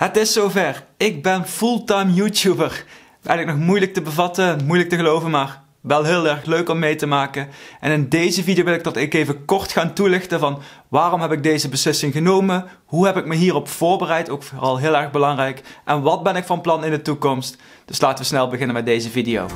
Het is zover. Ik ben fulltime YouTuber. Eigenlijk nog moeilijk te bevatten, moeilijk te geloven, maar wel heel erg leuk om mee te maken. En in deze video wil ik dat ik even kort gaan toelichten van waarom heb ik deze beslissing genomen, hoe heb ik me hierop voorbereid, ook vooral heel erg belangrijk, en wat ben ik van plan in de toekomst. Dus laten we snel beginnen met deze video.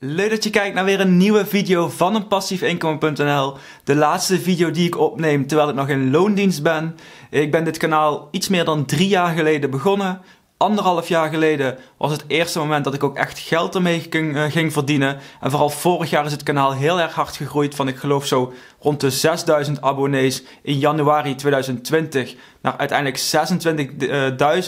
Leuk dat je kijkt naar weer een nieuwe video van een passiefinkomen.nl. De laatste video die ik opneem terwijl ik nog in loondienst ben. Ik ben dit kanaal iets meer dan drie jaar geleden begonnen. Anderhalf jaar geleden was het eerste moment dat ik ook echt geld ermee eh, ging, verdienen. En vooral vorig jaar is het kanaal heel erg hard gegroeid. Van ik geloof zo rond de 6000 abonnees in januari 2020 naar uiteindelijk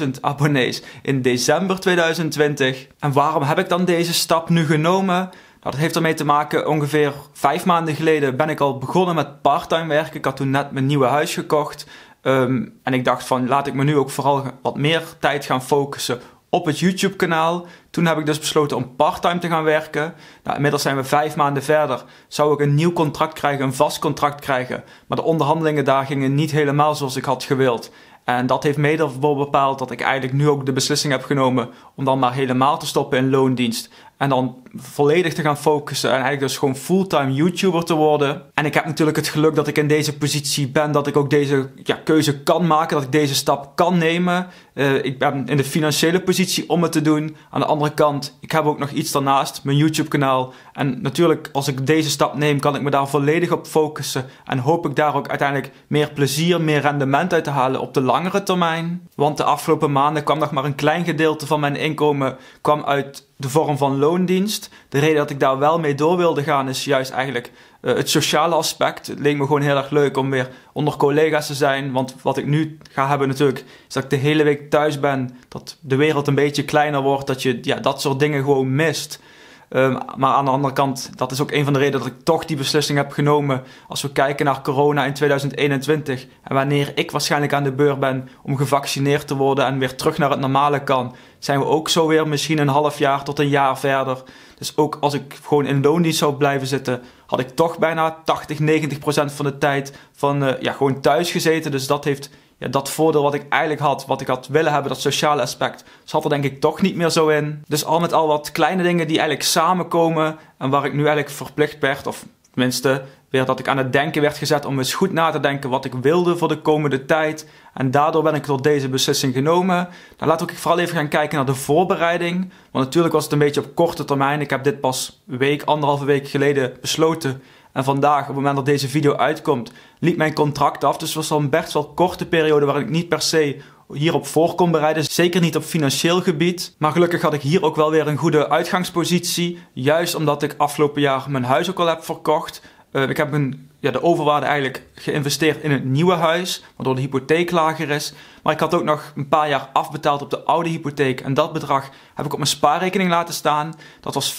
26.000 abonnees in december 2020. En waarom heb ik dan deze stap nu genomen? Nou, dat heeft ermee te maken, ongeveer vijf maanden geleden ben ik al begonnen met parttime werken. Ik had toen net mijn nieuwe huis gekocht. Ehm, en ik dacht van laat ik me nu ook vooral wat meer tijd gaan focussen op het YouTube kanaal. Toen heb ik dus besloten om parttime te gaan werken. Nou, inmiddels zijn we vijf maanden verder. Zou ik een nieuw contract krijgen, een vast contract krijgen. Maar de onderhandelingen daar gingen niet helemaal zoals ik had gewild. En dat heeft mede bepaald dat ik eigenlijk nu ook de beslissing heb genomen om dan maar helemaal te stoppen in loondienst. En dan volledig te gaan focussen. En eigenlijk dus gewoon fulltime YouTuber te worden. En ik heb natuurlijk het geluk dat ik in deze positie ben. Dat ik ook deze ja, keuze kan maken. Dat ik deze stap kan nemen. Eh, ik ben in de financiële positie om het te doen. Aan de andere kant, ik heb ook nog iets daarnaast. Mijn YouTube kanaal. En natuurlijk, als ik deze stap neem, kan ik me daar volledig op focussen. En hoop ik daar ook uiteindelijk meer plezier, meer rendement uit te halen op de langere termijn. Want de afgelopen maanden kwam nog maar een klein gedeelte van mijn inkomen kwam uit de vorm van loondienst. De reden dat ik daar wel mee door wilde gaan is juist eigenlijk eh, het sociale aspect. Het leek me gewoon heel erg leuk om weer onder collega's te zijn. Want wat ik nu ga hebben natuurlijk, is dat ik de hele week thuis ben. Dat de wereld een beetje kleiner wordt. Dat je ja, dat soort dingen gewoon mist. Ehm, maar aan de andere kant, dat is ook een van de redenen dat ik toch die beslissing heb genomen. Als we kijken naar corona in 2021 en wanneer ik waarschijnlijk aan de beur ben om gevaccineerd te worden en weer terug naar het normale kan, zijn we ook zo weer misschien een half jaar tot een jaar verder. Dus ook als ik gewoon in loondienst zou blijven zitten, had ik toch bijna 80, 90 procent van de tijd van eh, ja, gewoon thuis gezeten. Dus dat heeft ja, dat voordeel wat ik eigenlijk had, wat ik had willen hebben, dat sociale aspect, zat er denk ik toch niet meer zo in. Dus al met al wat kleine dingen die eigenlijk samenkomen en waar ik nu eigenlijk verplicht werd, of tenminste weer dat ik aan het denken werd gezet om eens goed na te denken wat ik wilde voor de komende tijd. En daardoor ben ik tot deze beslissing genomen. Dan nou, laten ik vooral even gaan kijken naar de voorbereiding. Want natuurlijk was het een beetje op korte termijn. Ik heb dit pas een week, anderhalve week geleden besloten. En vandaag, op het moment dat deze video uitkomt, liep mijn contract af. Dus het was al een best wel korte periode waarin ik niet per se hierop voor kon bereiden. Zeker niet op financieel gebied. Maar gelukkig had ik hier ook wel weer een goede uitgangspositie. Juist omdat ik afgelopen jaar mijn huis ook al heb verkocht. Eh, ik heb een, ja, de overwaarde eigenlijk geïnvesteerd in het nieuwe huis, waardoor de hypotheek lager is. Maar ik had ook nog een paar jaar afbetaald op de oude hypotheek. En dat bedrag heb ik op mijn spaarrekening laten staan. Dat was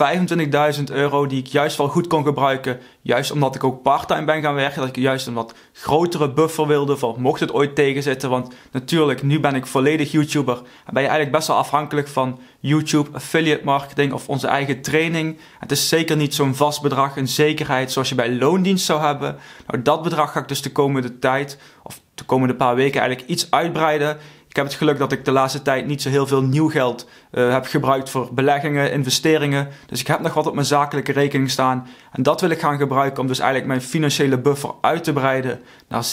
25.000 euro die ik juist wel goed kon gebruiken. Juist omdat ik ook parttime ben gaan werken. Dat ik juist een wat grotere buffer wilde voor mocht het ooit tegenzitten. Want natuurlijk, nu ben ik volledig YouTuber. En ben je eigenlijk best wel afhankelijk van YouTube, affiliate marketing of onze eigen training. Het is zeker niet zo'n vast bedrag, een zekerheid zoals je bij loondienst zou hebben. Nou, dat bedrag ga ik dus de komende tijd, of de komende paar weken eigenlijk iets uitbreiden. Ik heb het geluk dat ik de laatste tijd niet zo heel veel nieuw geld eh, heb gebruikt voor beleggingen, investeringen. Dus ik heb nog wat op mijn zakelijke rekening staan. En dat wil ik gaan gebruiken om dus eigenlijk mijn financiële buffer uit te breiden naar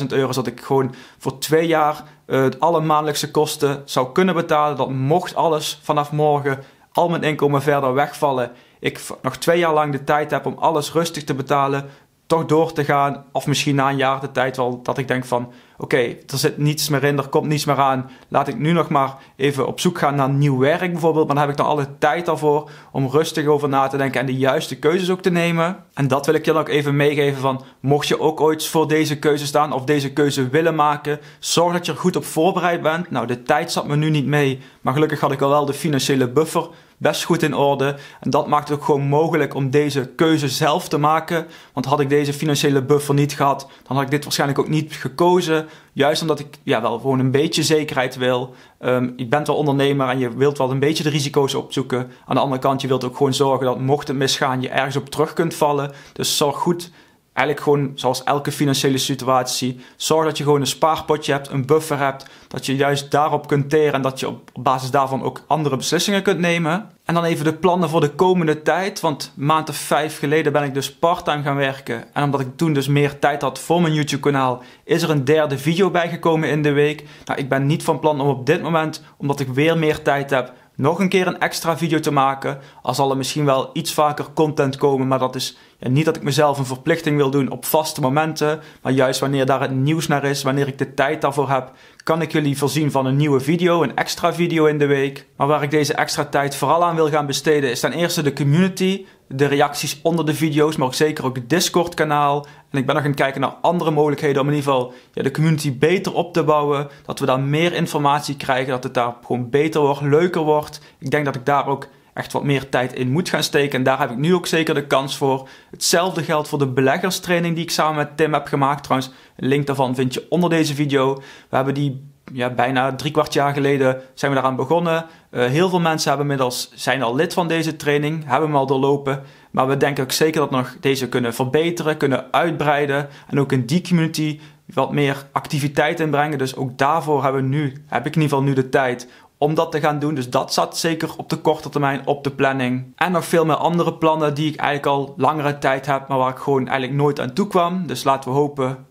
36.000 euro. Zodat ik gewoon voor twee jaar uh, alle maandelijkse kosten zou kunnen betalen. Dat mocht alles vanaf morgen, al mijn inkomen verder wegvallen. Ik nog twee jaar lang de tijd heb om alles rustig te betalen toch door te gaan. Of misschien na een jaar de tijd wel dat ik denk van... oké, er zit niets meer in, er komt niets meer aan. Laat ik nu nog maar even op zoek gaan naar nieuw werk bijvoorbeeld. Maar dan heb ik dan alle tijd daarvoor om rustig over na te denken... en de juiste keuzes ook te nemen. En dat wil ik je dan ook even meegeven van... mocht je ook ooit voor deze keuze staan of deze keuze willen maken... zorg dat je er goed op voorbereid bent. Nou, de tijd zat me nu niet mee. Maar gelukkig had ik al wel de financiële buffer best goed in orde. En dat maakt het ook gewoon mogelijk om deze keuze zelf te maken. Want had ik deze financiële buffer niet gehad, dan had ik dit waarschijnlijk ook niet gekozen. Juist omdat ik ja, wel gewoon een beetje zekerheid wil. Ehm, je bent wel ondernemer en je wilt wel een beetje de risico's opzoeken. Aan de andere kant, je wilt ook gewoon zorgen dat mocht het misgaan, je ergens op terug kunt vallen. Dus zorg goed Eigenlijk gewoon zoals elke financiële situatie. Zorg dat je gewoon een spaarpotje hebt, een buffer hebt. Dat je juist daarop kunt teren en dat je op basis daarvan ook andere beslissingen kunt nemen. En dan even de plannen voor de komende tijd. Want maand of vijf geleden ben ik dus parttime gaan werken. En omdat ik toen dus meer tijd had voor mijn YouTube kanaal, is er een derde video bijgekomen in de week. Nou, ik ben niet van plan om op dit moment, omdat ik weer meer tijd heb, nog een keer een extra video te maken. Als zal er misschien wel iets vaker content komen, maar dat is ja, niet dat ik mezelf een verplichting wil doen op vaste momenten. Maar juist wanneer daar het nieuws naar is, wanneer ik de tijd daarvoor heb, kan ik jullie voorzien van een nieuwe video, een extra video in de week. Maar waar ik deze extra tijd vooral aan wil gaan besteden is ten eerste de community de reacties onder de video's, maar ook zeker ook het Discord-kanaal. En ik ben nog gaan kijken naar andere mogelijkheden om in ieder geval ja, de community beter op te bouwen. Dat we daar meer informatie krijgen, dat het daar gewoon beter wordt, leuker wordt. Ik denk dat ik daar ook echt wat meer tijd in moet gaan steken. En daar heb ik nu ook zeker de kans voor. Hetzelfde geldt voor de beleggerstraining die ik samen met Tim heb gemaakt. Trouwens, een link daarvan vind je onder deze video. We hebben die ja, bijna drie kwart jaar geleden zijn we daaraan begonnen. Eh, heel veel mensen hebben inmiddels, zijn al lid van deze training, hebben hem al doorlopen. Maar we denken ook zeker dat we nog deze kunnen verbeteren, kunnen uitbreiden. En ook in die community wat meer activiteit inbrengen. Dus ook daarvoor hebben we nu, heb ik in ieder geval nu de tijd om dat te gaan doen. Dus dat zat zeker op de korte termijn op de planning. En nog veel meer andere plannen die ik eigenlijk al langere tijd heb, maar waar ik gewoon eigenlijk nooit aan toe kwam. Dus laten we hopen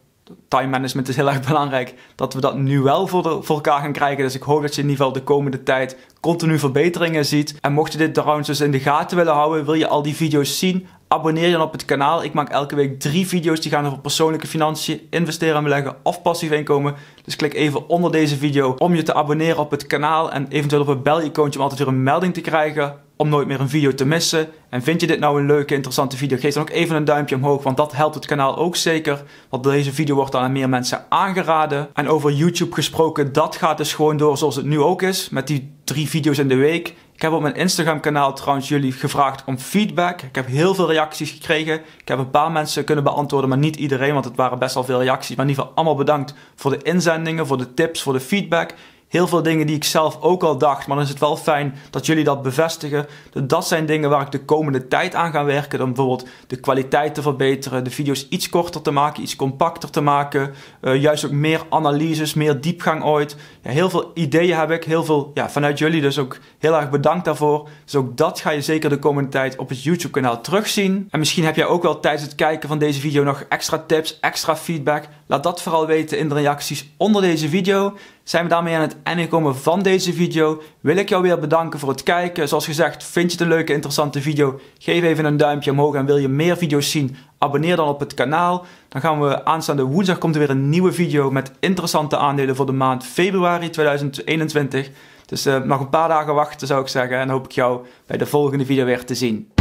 time management is heel erg belangrijk, dat we dat nu wel voor, elkaar gaan krijgen. Dus ik hoop dat je in ieder geval de komende tijd continu verbeteringen ziet. En mocht je dit trouwens dus in de gaten willen houden, wil je al die video's zien, abonneer je dan op het kanaal. Ik maak elke week drie video's die gaan over persoonlijke financiën, investeren en beleggen of passief inkomen. Dus klik even onder deze video om je te abonneren op het kanaal en eventueel op het belicoontje om altijd weer een melding te krijgen om nooit meer een video te missen. En vind je dit nou een leuke, interessante video, geef dan ook even een duimpje omhoog, want dat helpt het kanaal ook zeker. Want deze video wordt dan aan meer mensen aangeraden. En over YouTube gesproken, dat gaat dus gewoon door zoals het nu ook is, met die drie video's in de week. Ik heb op mijn Instagram kanaal trouwens jullie gevraagd om feedback. Ik heb heel veel reacties gekregen. Ik heb een paar mensen kunnen beantwoorden, maar niet iedereen, want het waren best wel veel reacties. Maar in ieder geval allemaal bedankt voor de inzendingen, voor de tips, voor de feedback heel veel dingen die ik zelf ook al dacht. Maar dan is het wel fijn dat jullie dat bevestigen. Dus dat zijn dingen waar ik de komende tijd aan ga werken. Dan bijvoorbeeld de kwaliteit te verbeteren, de video's iets korter te maken, iets compacter te maken. Eh, juist ook meer analyses, meer diepgang ooit. Ja, heel veel ideeën heb ik, heel veel ja, vanuit jullie. Dus ook heel erg bedankt daarvoor. Dus ook dat ga je zeker de komende tijd op het YouTube kanaal terugzien. En misschien heb jij ook wel tijdens het kijken van deze video nog extra tips, extra feedback. Laat dat vooral weten in de reacties onder deze video zijn we daarmee aan het einde gekomen van deze video. Wil ik jou weer bedanken voor het kijken. Zoals gezegd, vind je het een leuke, interessante video? Geef even een duimpje omhoog en wil je meer video's zien? Abonneer dan op het kanaal. Dan gaan we aanstaande woensdag komt er weer een nieuwe video met interessante aandelen voor de maand februari 2021. Dus eh, nog een paar dagen wachten zou ik zeggen en hoop ik jou bij de volgende video weer te zien.